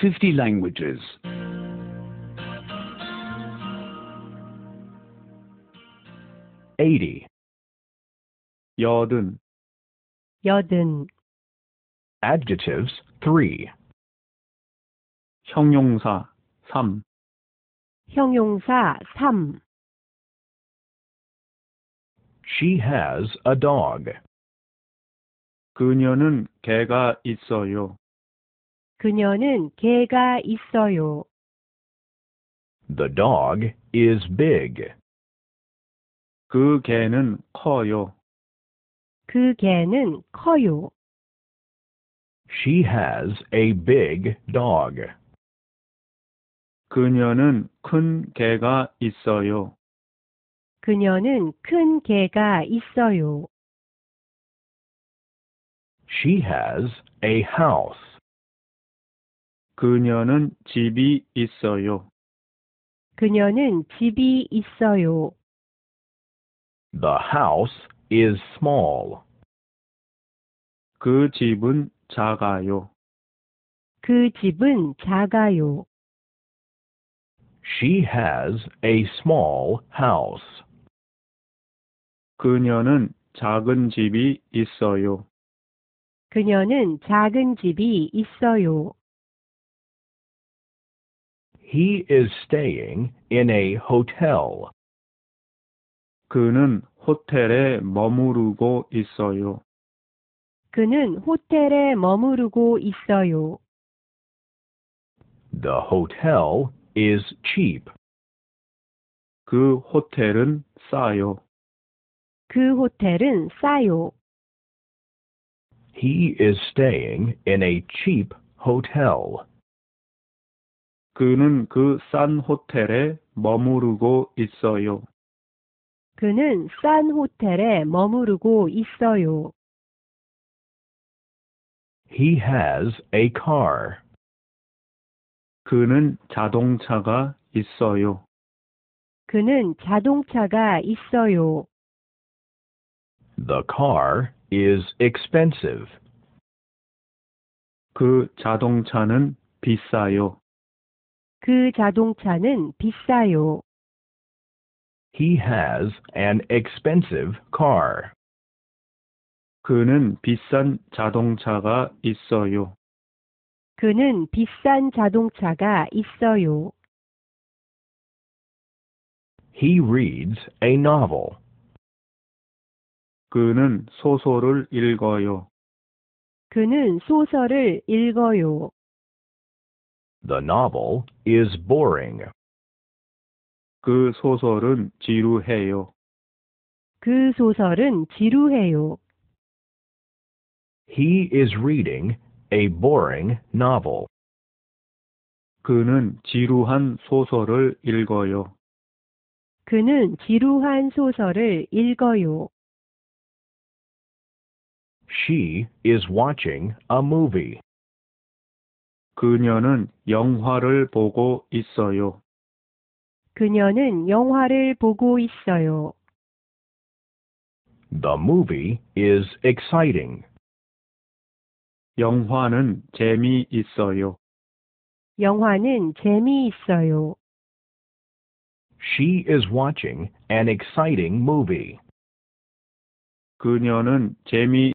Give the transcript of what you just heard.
50 languages. Eighty. 여든. 여든. Adjectives three. 형용사 삼. 형용사 3. She has a dog. 그녀는 개가 있어요. 그녀는 개가 있어요. The dog is big. 그 개는 커요. 그 개는 커요. She has a big dog. 그녀는 큰 개가 있어요. 그녀는 큰 개가 있어요. She has a house. 그녀는 집이 있어요. 그녀는 집이 있어요. The house is small. 그 집은 작아요. 그 집은 작아요. She has a small house. 그녀는 작은 집이 있어요. 그녀는 작은 집이 있어요. He is staying in a hotel. 그는 호텔에 머무르고 있어요. 그는 호텔에 머무르고 있어요. The hotel is cheap. 그 호텔은 싸요. 그 호텔은 싸요. He is staying in a cheap hotel. 그는 그 싼 호텔에 머무르고 있어요. 그는 싼 호텔에 머무르고 있어요. He has a car. 그는 자동차가 있어요. 그는 자동차가 있어요. The car is expensive. 그 자동차는 비싸요. 그 자동차는 비싸요. He has an expensive car. 그는 비싼 자동차가 있어요. 그는 비싼 자동차가 있어요. He reads a novel. 그는 소설을 읽어요. 그는 소설을 읽어요. The novel is boring. 그 소설은 지루해요. 그 소설은 지루해요. He is reading a boring novel. 그는 지루한 소설을 읽어요. 그는 지루한 소설을 읽어요. She is watching a movie. 그녀는 영화를 보고 있어요. 그녀는 영화를 보고 있어요. The movie is exciting. 영화는 재미있어요. 영화는 재미있어요. She is watching an exciting movie. 그녀는 재미